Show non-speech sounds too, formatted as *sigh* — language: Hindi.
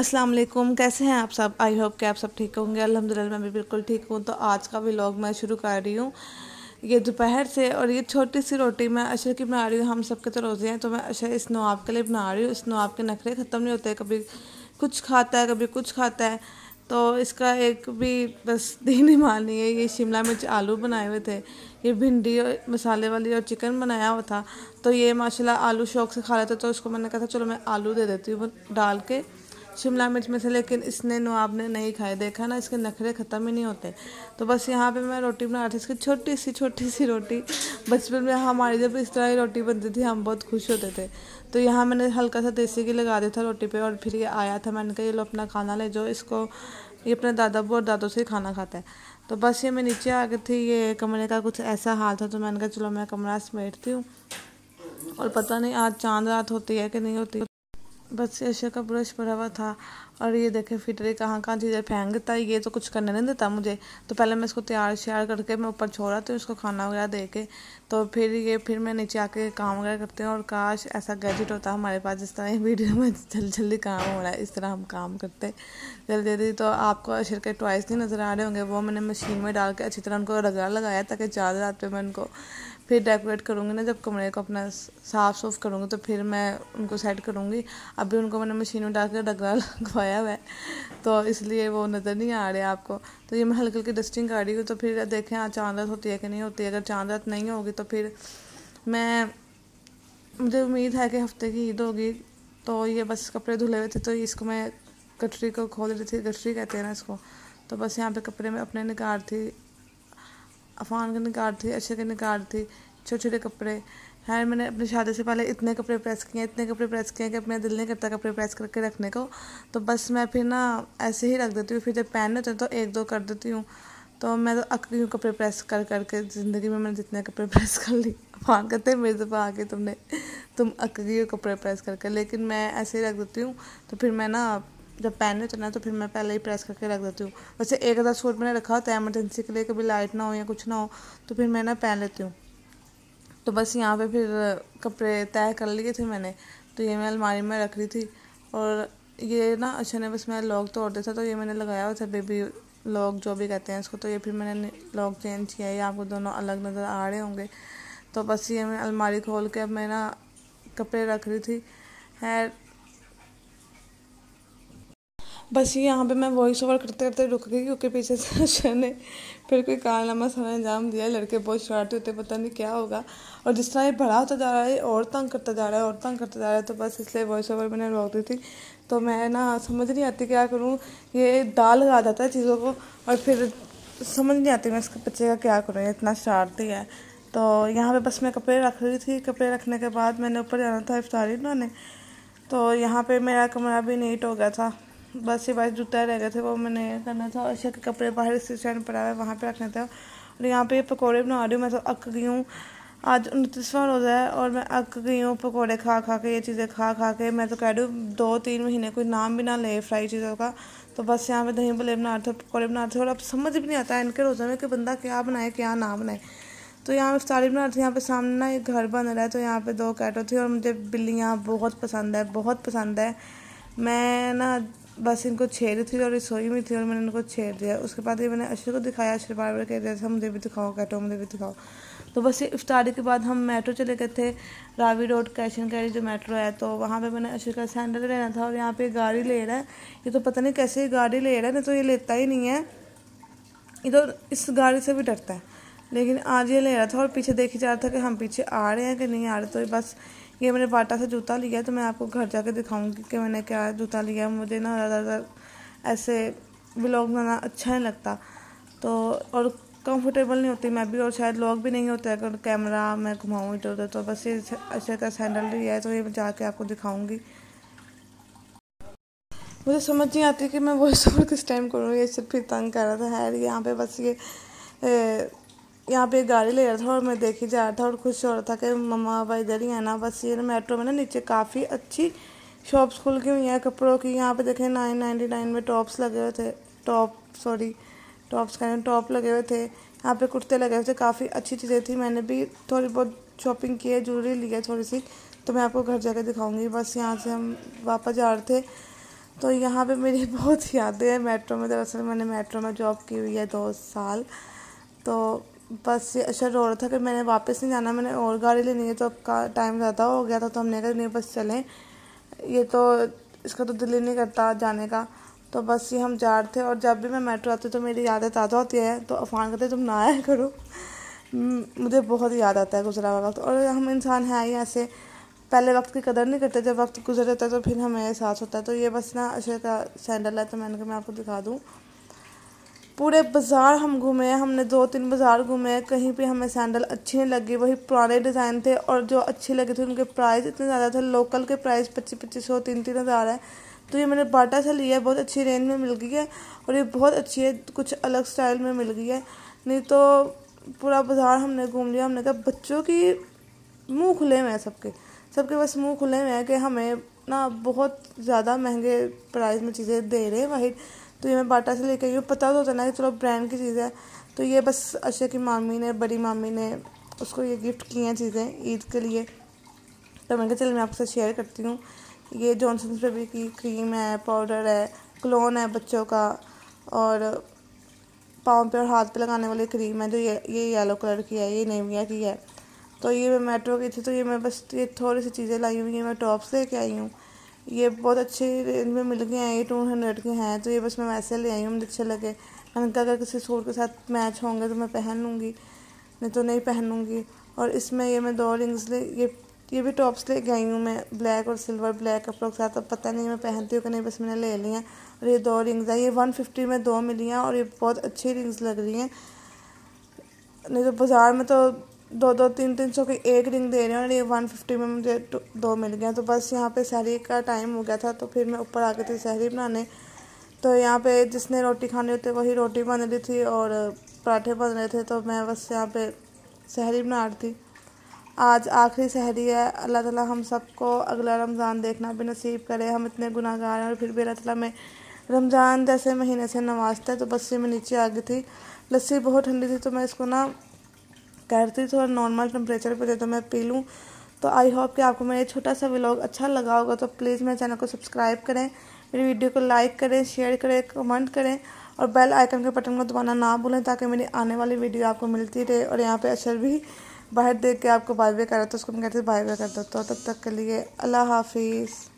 अस्सलाम वालेकुम कैसे हैं आप सब आई होप कि आप सब ठीक होंगे अल्हम्दुलिल्लाह मैं भी बिल्कुल ठीक हूँ तो आज का व्लॉग मैं शुरू कर रही हूँ ये दोपहर से और ये छोटी सी रोटी मैं अशर की बना रही हूँ हम सब के तो रोज़े हैं तो मैं अशर इस नवाब के लिए बना रही हूँ इस नवाब के नखरे ख़त्म नहीं होते कभी कुछ खाता है कभी कुछ खाता है तो इसका एक भी बस दिन ही मान है ये शिमला मिर्च आलू बनाए हुए थे ये भिंडी और मसाले वाली और चिकन बनाया हुआ था तो ये माशाल्लाह आलू शौक से खा रहे थे तो उसको मैंने कहा था चलो मैं आलू दे देती हूँ डाल के शिमला मिर्च में से लेकिन इसने नो ने नहीं खाए देखा ना इसके नखरे ख़त्म ही नहीं होते तो बस यहाँ पे मैं रोटी बना रही थी इसकी छोटी सी छोटी सी रोटी बचपन में हमारी जब इस तरह की रोटी बनती थी हम बहुत खुश होते थे तो यहाँ मैंने हल्का सा देसी घी लगा दिया था रोटी पे और फिर ये आया था मैंने कहा ये लो अपना खाना ले जो इसको ये अपने दादाबू और दादों से ही खाना खाता है तो बस ये मैं नीचे आ गई थी ये कमरे का कुछ ऐसा हाल था तो मैंने कहा चलो मैं कमरा समेटती हूँ और पता नहीं आज चांद रात होती है कि नहीं होती बस अशर का ब्रश भरा हुआ था और ये देखें फिटरे कहाँ कहाँ चीज़ें फेंकता है ये तो कुछ करने नहीं देता मुझे तो पहले मैं इसको तैयार श्यार करके मैं ऊपर छोड़ा तो उसको खाना वगैरह दे के तो फिर ये फिर मैं नीचे आके काम वगैरह करते हैं और काश ऐसा गैजेट होता हमारे पास जिस तरह वीडियो में जल्दी जल्दी काम हो रहा है इस तरह हम काम करते जल्दी जल्दी तो आपको अशर के ट्वाइस नहीं नज़र आ रहे होंगे वो मैंने मशीन में डाल के अच्छी तरह उनको रगड़ा लगाया ताकि ज़्यादा रात पर मैं उनको फिर डेकोरेट करूँगी ना जब कमरे को अपना साफ सुफ करूँगी तो फिर मैं उनको सेट करूँगी अभी उनको मैंने मशीन में डाल कर डगरा लगवाया हुआ है तो इसलिए वो नज़र नहीं आ रहे आपको तो ये मैं हल्की हल्की डस्टिंग कर रही हूँ तो फिर देखें हाँ चांद रात होती है कि नहीं होती अगर चांद रात नहीं होगी तो फिर मैं मुझे उम्मीद है कि हफ्ते की ईद होगी तो ये बस कपड़े धुले हुए थे तो इसको मैं गठरी को खोल रही थी गठरी कहते हैं ना इसको तो बस यहाँ पे कपड़े में अपने निकाल थी अफान के निकाल थे अच्छे के निकाल थे छोटे छोटे कपड़े है मैंने अपनी शादी से पहले इतने कपड़े प्रेस किए इतने कपड़े प्रेस किए कि मेरा दिल नहीं करता कपड़े प्रेस करके रखने को तो बस मैं फिर ना ऐसे ही रख देती हूँ फिर जब पहनने होते हैं तो एक दो कर देती हूँ तो मैं तो अक गई हूँ कपड़े प्रेस कर करके ज़िंदगी में मैंने जितने कपड़े प्रेस *laughs* कर लिए अफान कहते हैं मेरी दफ़ा आके तुमने तुम अक गई हो कपड़े प्रेस करके लेकिन मैं ऐसे ही रख देती हूँ तो फिर मैं ना जब पैन में चलना है तो फिर मैं पहले ही प्रेस करके रख देती हूँ वैसे एक आधा सूट मैंने रखा होता है एमरजेंसी के लिए कभी लाइट ना हो या कुछ ना हो तो फिर मैं ना पहन लेती हूँ तो बस यहाँ पे फिर कपड़े तय कर लिए थे मैंने तो ये मैं अलमारी में रख रही थी और ये ना अच्छा ने बस मैं लॉक तोड़ दिया था तो ये मैंने लगाया हुआ था बेबी लॉक जो भी कहते हैं उसको तो ये फिर मैंने लॉक चेंज किया है आपको दोनों अलग नज़र आ रहे होंगे तो बस ये मैं अलमारी खोल के अब मैं ना कपड़े रख रही थी है बस ये यहाँ पे मैं वॉइस ओवर करते करते रुक गई क्योंकि पीछे से अशर *laughs* ने फिर कोई कारनामा सर अंजाम दिया लड़के बहुत शरारती होते पता नहीं क्या होगा और जिस तरह ये बड़ा होता जा रहा है और तंग करता जा रहा है और तंग करता जा रहा है तो बस इसलिए वॉइस ओवर मैंने रोक दी थी तो मैं ना समझ नहीं आती क्या करूँ ये दाल लगा जाता है चीज़ों को और फिर समझ नहीं आती मैं इसके बच्चे का क्या करूँ इतना शरारती है तो यहाँ पे बस मैं कपड़े रख रही थी कपड़े रखने के बाद मैंने ऊपर जाना था इफ्तारी उन्होंने तो यहाँ पे मेरा कमरा भी नीट हो गया था बस ये बाहर जूता रह गए थे वो मैंने करना था और के कपड़े बाहर स्टैंड पर आए वहाँ पर रखना था और यहाँ पर पकौड़े बना रही हूँ मैं तो अक गई हूँ आज उनतीसवां रोज़ा है और मैं अक गई हूँ पकौड़े खा खा के ये चीज़ें खा खा के मैं तो कह रही हूँ दो तीन महीने कोई नाम भी ना ले फ्राई चीज़ों का तो बस यहाँ पे दही भले बना रहे थे पकौड़े बना रहे थे और अब समझ भी नहीं आता है इनके रोज़ा में कि बंदा क्या बनाए क्या ना बनाए तो यहाँ पर इफ्तारी बना रहे थे यहाँ पे सामने ना एक घर बन रहा है तो यहाँ पे दो कैटो थी और मुझे बिल्लियाँ बहुत पसंद है बहुत पसंद है मैं ना बस इनको छेड़ थी और रसोई में थी और मैंने इनको छेड़ दिया उसके बाद ये मैंने अशर को दिखाया अशर बार बार कह दिया था मुझे भी दिखाओ कैटो मुझे भी दिखाओ तो बस ये इफ्तारी के बाद हम मेट्रो चले गए थे Ravi road cash and carry जो मेट्रो है तो वहाँ पे मैंने अशर का सैंडल लेना था और यहाँ पे गाड़ी ले रहा है ये तो पता नहीं कैसे गाड़ी ले रहा है नहीं तो ये लेता ही नहीं है ये तो इस गाड़ी से भी डरता है लेकिन आज ये ले रहा था और पीछे देखी जा रहा था कि हम पीछे आ रहे हैं कि नहीं आ रहे तो बस ये मैंने बाटा से जूता लिया है तो मैं आपको घर जाके दिखाऊंगी कि मैंने क्या जूता लिया मुझे ना ज़्यादातर ऐसे व्लॉग बनाना अच्छा नहीं लगता तो और कंफर्टेबल नहीं होती मैं भी और शायद लॉक भी नहीं होता अगर कैमरा मैं घुमाऊँ इधर उधर तो बस ये अच्छे का सैंडल लिया है तो ये जाके आपको दिखाऊँगी मुझे समझ नहीं आती कि मैं वो सब किस टाइम करूँगी ये सिर्फ फिर तंग कर रहा था है यहाँ पे बस ये ए, यहाँ पे गाड़ी ले रहा था और मैं देखी जा रहा था और खुश हो रहा था कि मम्मा भाई इधर ही है ना बस ये मेट्रो में ना नीचे काफ़ी अच्छी शॉप्स खुल गई हुई हैं कपड़ों की यहाँ पे देखें नाइन नाइन्टी नाइन में टॉप्स लगे हुए थे टॉप सॉरी टॉप्स कह टॉप लगे हुए थे यहाँ पे कुर्ते लगे हुए थे काफ़ी अच्छी चीज़ें थी मैंने भी थोड़ी बहुत शॉपिंग की है ज्वेलरी ली है थोड़ी सी तो मैं आपको घर जाकर दिखाऊंगी बस यहाँ से हम वापस जा रहे थे तो यहाँ पर मेरी *laughs* बहुत यादें हैं मेट्रो में दरअसल मैंने मेट्रो में जॉब की हुई है दो साल तो बस ये अशर अच्छा हो रहा था कि मैंने वापस नहीं जाना मैंने और गाड़ी लेनी है तो का टाइम ज़्यादा हो गया था तो हमने कहा नहीं बस चलें ये तो इसका तो दिल ही नहीं करता जाने का तो बस ये हम जा रहे थे और जब भी मैं मेट्रो आती तो मेरी यादें ताज़ा होती है तो अफान कहते तुम ना आया करो मुझे बहुत याद आता है गुजरा हुआ वक्त और हम इंसान हैं ही ऐसे पहले वक्त की कदर नहीं करते जब वक्त गुजर जाता है तो फिर हमें एहसास होता है तो ये बस ना अशर का सैंडल है तो मैंने कहा मैं आपको दिखा दूँ पूरे बाज़ार हम घूमे हमने दो तीन बाज़ार घूमे कहीं पे हमें सैंडल अच्छे लगे वही पुराने डिज़ाइन थे और जो अच्छे लगे थे उनके प्राइस इतने ज़्यादा थे लोकल के प्राइस पच्चीस पच्चीस सौ तीन तीन हज़ार है तो ये मैंने बाटा से लिया है बहुत अच्छी रेंज में मिल गई है और ये बहुत अच्छी है कुछ अलग स्टाइल में मिल गई है नहीं तो पूरा बाज़ार हमने घूम लिया हमने कहा बच्चों की मुँह खुले हुए हैं सबके सबके बस मुँह खुले हुए हैं कि हमें ना बहुत ज़्यादा महंगे प्राइस में चीज़ें दे रहे हैं वही तो ये मैं बाटा से लेकर आई हूँ पता तो होता ना कि चलो ब्रांड की चीज़ है तो ये बस अशय की मामी ने बड़ी मामी ने उसको ये गिफ्ट किए हैं चीज़ें ईद के लिए तो मैंने कहा चल मैं आपके साथ शेयर करती हूँ ये जॉनसन बेबी की क्रीम है पाउडर है क्लोन है बच्चों का और पाँव पे और हाथ पे लगाने वाली क्रीम है जो ये ये येलो कलर की है ये नेविया की है तो ये मैं मेट्रो की थी तो ये मैं बस ये थोड़ी सी चीज़ें लाई हुई हैं मैं टॉप्स लेके आई हूँ ये बहुत अच्छे रेंज में मिल गए हैं ये टू हंड्रेड के हैं तो ये बस मैं वैसे ले आई हूँ मुझे अच्छे लगे मैंने कहा अगर किसी सूट के साथ मैच होंगे तो मैं पहन लूँगी नहीं तो नहीं पहनूँगी और इसमें ये मैं दो रिंग्स ले ये ये भी टॉप्स ले गई हूँ मैं ब्लैक और सिल्वर ब्लैक कपड़ों के साथ अब पता नहीं मैं पहनती हूँ कि नहीं बस मैंने ले लिया हैं और ये दो रिंग्स हैं ये वन फिफ्टी में दो मिली हैं और ये बहुत अच्छी रिंग्स लग रही हैं नहीं तो बाज़ार में तो दो दो तीन तीन सौ की एक रिंग दे रहे हैं और ये वन फिफ्टी में मुझे दो मिल गए तो बस यहाँ पे सहरी का टाइम हो गया था तो फिर मैं ऊपर आ गई थी सहरी बनाने तो यहाँ पे जिसने रोटी खानी होती वही रोटी बन रही थी और पराठे बन रहे थे तो मैं बस यहाँ पे सहरी बना रही थी आज आखिरी सहरी है अल्लाह ताला हम सबको अगला रमज़ान देखना भी नसीब करे हम इतने गुनाहगार हैं और फिर भी अल्लाह ताला में रमज़ान जैसे महीने से नवाजता है तो बस में मैं नीचे आ गई थी लस्सी बहुत ठंडी थी तो मैं इसको ना करती हूँ थोड़ा नॉर्मल टेम्परेचर पर दे तो मैं पी लूँ तो आई होप कि आपको मेरा छोटा सा व्लॉग अच्छा लगा होगा तो प्लीज़ मेरे चैनल को सब्सक्राइब करें मेरी वीडियो को लाइक करें शेयर करें कमेंट करें और बेल आइकन के बटन को दबाना ना भूलें ताकि मेरी आने वाली वीडियो आपको मिलती रहे और यहाँ पे अशर भी बाहर देख के आपको बाय बाय करा तो उसको मैं कहती बाय बाय कर दो तो तब तक के लिए अल्लाह हाफिज़